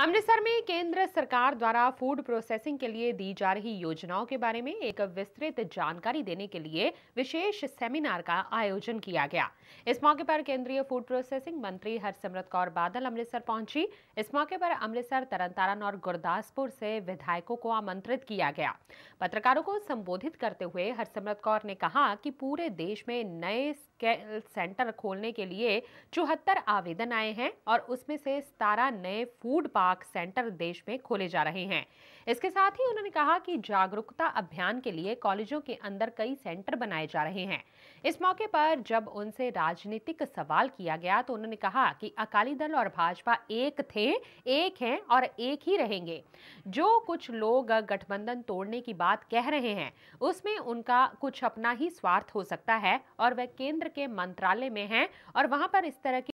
अमृतसर में केंद्र सरकार द्वारा फूड प्रोसेसिंग के लिए दी जा रही योजनाओं के बारे में एक विस्तृत जानकारी देने के लिए विशेष सेमिनार का आयोजन किया गया इस मौके पर केंद्रीय फूड प्रोसेसिंग मंत्री हरसिमरत कौर बादल अमृतसर पहुंची इस मौके पर अमृतसर तरनतारन और गुरदासपुर से विधायकों को आमंत्रित किया गया पत्रकारों को संबोधित करते हुए हरसिमरत कौर ने कहा कि पूरे देश में नए सेंटर खोलने के लिए चौहत्तर आवेदन आए हैं और उसमें से सतारह नए फूड पार्क सेंटर देश में खोले जा रहे हैं इसके साथ ही उन्होंने कहा कि जागरूकता अभियान के लिए कॉलेजों के अंदर कई सेंटर बनाए जा रहे हैं इस मौके पर जब उनसे राजनीतिक सवाल किया गया तो उन्होंने कहा कि अकाली दल और भाजपा एक थे एक हैं और एक ही रहेंगे जो कुछ लोग गठबंधन तोड़ने की बात कह रहे हैं उसमें उनका कुछ अपना ही स्वार्थ हो सकता है और वह केंद्र के मंत्रालय में हैं और वहां पर इस तरह की